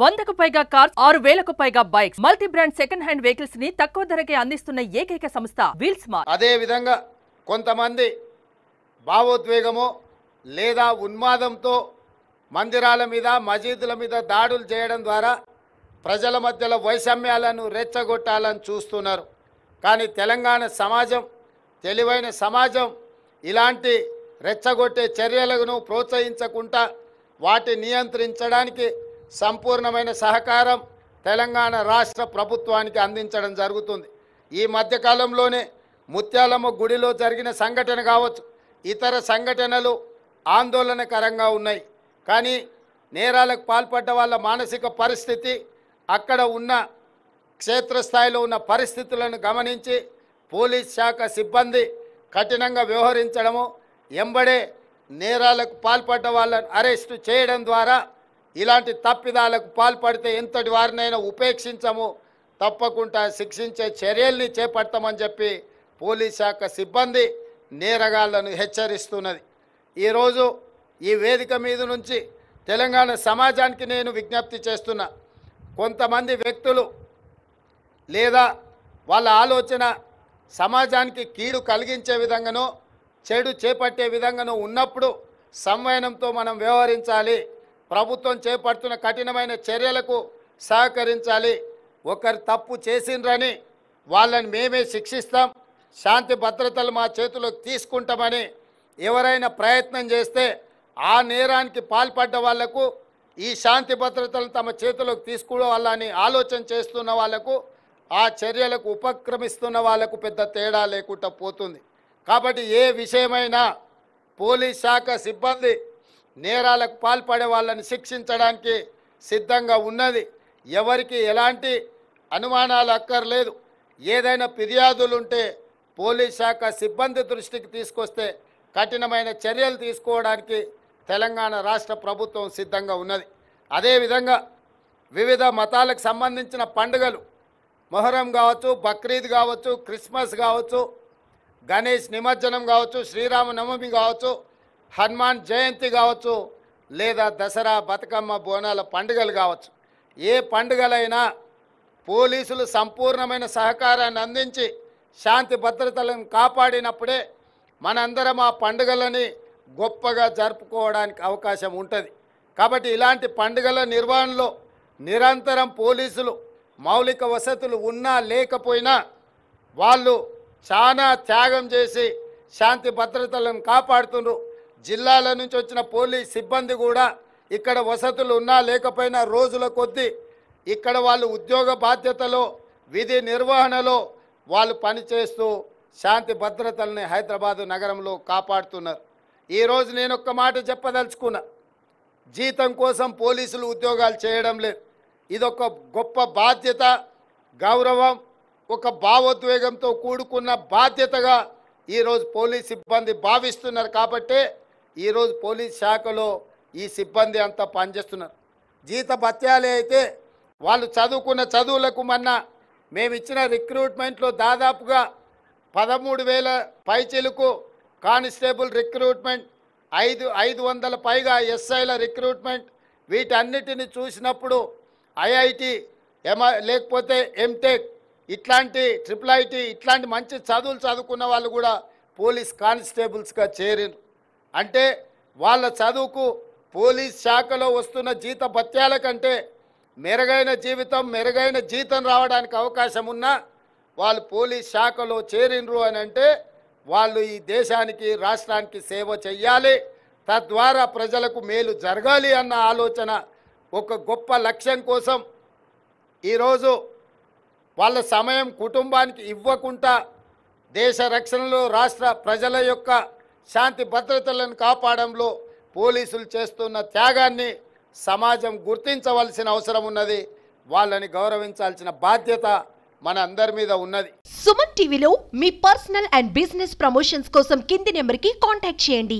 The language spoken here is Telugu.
వందకు పైగా కార్స్ ఆరు వేలకు పైగా bikes multi brand second hand vehicles ని తక్కువ ధరకే అందిస్తున్న ఏకైక సంస్థ వీల్స్ మార్ అదే విధంగా కొంతమంది భావోద్వేగము లేదా ఉన్మాదంతో మందిరాల మీద మసీదుల మీద దాడులు చేయడం ద్వారా ప్రజల మధ్యలో వైషమ్యాలను రెచ్చగొట్టాలని చూస్తున్నారు కానీ తెలంగాణ సమాజం తెలివైన సమాజం ఇలాంటి రెచ్చగొట్టే చర్యలను ప్రోత్సహించకుండా వాటిని నియంత్రించడానికి సంపూర్ణమైన సహకారం తెలంగాణ రాష్ట్ర ప్రభుత్వానికి అందించడం జరుగుతుంది ఈ మధ్యకాలంలోనే ముత్యాలమ్మ గుడిలో జరిగిన సంఘటన కావచ్చు ఇతర సంఘటనలు ఆందోళనకరంగా ఉన్నాయి కానీ నేరాలకు పాల్పడ్డ వాళ్ళ మానసిక పరిస్థితి అక్కడ ఉన్న క్షేత్రస్థాయిలో ఉన్న పరిస్థితులను గమనించి పోలీస్ శాఖ సిబ్బంది కఠినంగా వ్యవహరించడము ఎంబడే నేరాలకు పాల్పడ్డ వాళ్ళను అరెస్టు చేయడం ద్వారా ఇలాంటి తప్పిదాలకు పాల్పడితే ఎంతటి వారినైనా ఉపేక్షించము తప్పకుండా శిక్షించే చర్యల్ని చేపడతామని చెప్పి పోలీస్ శాఖ సిబ్బంది నేరగాళ్లను హెచ్చరిస్తున్నది ఈరోజు ఈ వేదిక మీద నుంచి తెలంగాణ సమాజానికి నేను విజ్ఞప్తి చేస్తున్నా కొంతమంది వ్యక్తులు లేదా వాళ్ళ ఆలోచన సమాజానికి కీడు కలిగించే విధంగానో చెడు చేపట్టే విధంగానో ఉన్నప్పుడు సంవయనంతో మనం వ్యవహరించాలి ప్రభుత్వం చేపడుతున్న కఠినమైన చర్యలకు సహకరించాలి ఒకరు తప్పు చేసిండ్రని వాళ్ళని మేమే శిక్షిస్తాం శాంతి భద్రతలు మా చేతిలోకి తీసుకుంటామని ఎవరైనా ప్రయత్నం చేస్తే ఆ నేరానికి పాల్పడ్డ వాళ్లకు ఈ శాంతి భద్రతలు తమ చేతిలోకి తీసుకోవాలని ఆలోచన చేస్తున్న వాళ్లకు ఆ చర్యలకు ఉపక్రమిస్తున్న వాళ్లకు పెద్ద తేడా లేకుండా పోతుంది కాబట్టి ఏ విషయమైనా పోలీస్ శాఖ సిబ్బంది నేరాలకు పాల్పడే వాళ్ళని శిక్షించడానికి సిద్ధంగా ఉన్నది ఎవరికి ఎలాంటి అనుమానాలు అక్కర్లేదు ఏదైనా ఫిర్యాదులు ఉంటే పోలీస్ శాఖ సిబ్బంది దృష్టికి తీసుకొస్తే కఠినమైన చర్యలు తీసుకోవడానికి తెలంగాణ రాష్ట్ర ప్రభుత్వం సిద్ధంగా ఉన్నది అదేవిధంగా వివిధ మతాలకు సంబంధించిన పండుగలు మొహరం కావచ్చు బక్రీద్ కావచ్చు క్రిస్మస్ కావచ్చు గణేష్ నిమజ్జనం కావచ్చు శ్రీరామనవమి కావచ్చు హనుమాన్ జయంతి కావచ్చు లేదా దసరా బతుకమ్మ బోనాల పండుగలు కావచ్చు ఏ పండుగలైనా పోలీసులు సంపూర్ణమైన సహకారాన్ని అందించి శాంతి భద్రతలను కాపాడినప్పుడే మనందరం ఆ పండుగలని గొప్పగా జరుపుకోవడానికి అవకాశం ఉంటుంది కాబట్టి ఇలాంటి పండుగల నిర్వహణలో నిరంతరం పోలీసులు మౌలిక వసతులు ఉన్నా లేకపోయినా వాళ్ళు చాలా త్యాగం చేసి శాంతి భద్రతలను కాపాడుతున్నారు జిల్లాల నుంచి వచ్చిన పోలీస్ సిబ్బంది కూడా ఇక్కడ వసతులు ఉన్నా లేకపోయినా రోజుల కొద్దీ ఇక్కడ వాళ్ళు ఉద్యోగ బాధ్యతలో విధి నిర్వహణలో వాళ్ళు పనిచేస్తూ శాంతి భద్రతల్ని హైదరాబాదు నగరంలో కాపాడుతున్నారు ఈరోజు నేను ఒక్క మాట చెప్పదలుచుకున్నా జీతం కోసం పోలీసులు ఉద్యోగాలు చేయడం లేదు ఇదొక గొప్ప బాధ్యత గౌరవం ఒక భావోద్వేగంతో కూడుకున్న బాధ్యతగా ఈరోజు పోలీస్ సిబ్బంది భావిస్తున్నారు కాబట్టే ఈరోజు పోలీస్ శాఖలో ఈ సిబ్బంది అంతా పనిచేస్తున్నారు జీత భత్యాలే అయితే వాళ్ళు చదువుకున్న చదువులకు మొన్న మేము ఇచ్చిన రిక్రూట్మెంట్లో దాదాపుగా పదమూడు వేల పైచెలకు కానిస్టేబుల్ రిక్రూట్మెంట్ ఐదు ఐదు వందల పైగా ఎస్ఐల రిక్రూట్మెంట్ వీటన్నిటిని చూసినప్పుడు ఐఐటి ఎమ లేకపోతే ఎంటెక్ ఇట్లాంటి ట్రిపుల్ ఐటీ ఇట్లాంటి మంచి చదువులు చదువుకున్న వాళ్ళు కూడా పోలీస్ కానిస్టేబుల్స్గా చేరిరు అంటే వాళ్ళ చదువుకు పోలీస్ శాఖలో వస్తున్న జీత భత్యాల కంటే మెరుగైన జీవితం మెరుగైన జీతం రావడానికి అవకాశం ఉన్నా వాళ్ళు పోలీస్ శాఖలో చేరినరు అని అంటే వాళ్ళు ఈ దేశానికి రాష్ట్రానికి సేవ చెయ్యాలి తద్వారా ప్రజలకు మేలు జరగాలి అన్న ఆలోచన ఒక గొప్ప లక్ష్యం కోసం ఈరోజు వాళ్ళ సమయం కుటుంబానికి ఇవ్వకుండా దేశ రక్షణలో రాష్ట్ర ప్రజల యొక్క శాంతి భద్రతలను కాపాడంలో పోలీసులు చేస్తున్న త్యాగాన్ని సమాజం గుర్తించవలసిన అవసరం ఉన్నది వాళ్ళని గౌరవించాల్సిన బాధ్యత మన అందరి మీద ఉన్నది సుమన్ టీవీలో మీ పర్సనల్ అండ్ బిజినెస్ ప్రమోషన్స్ కోసం కింది నెంబర్కి కాంటాక్ట్ చేయండి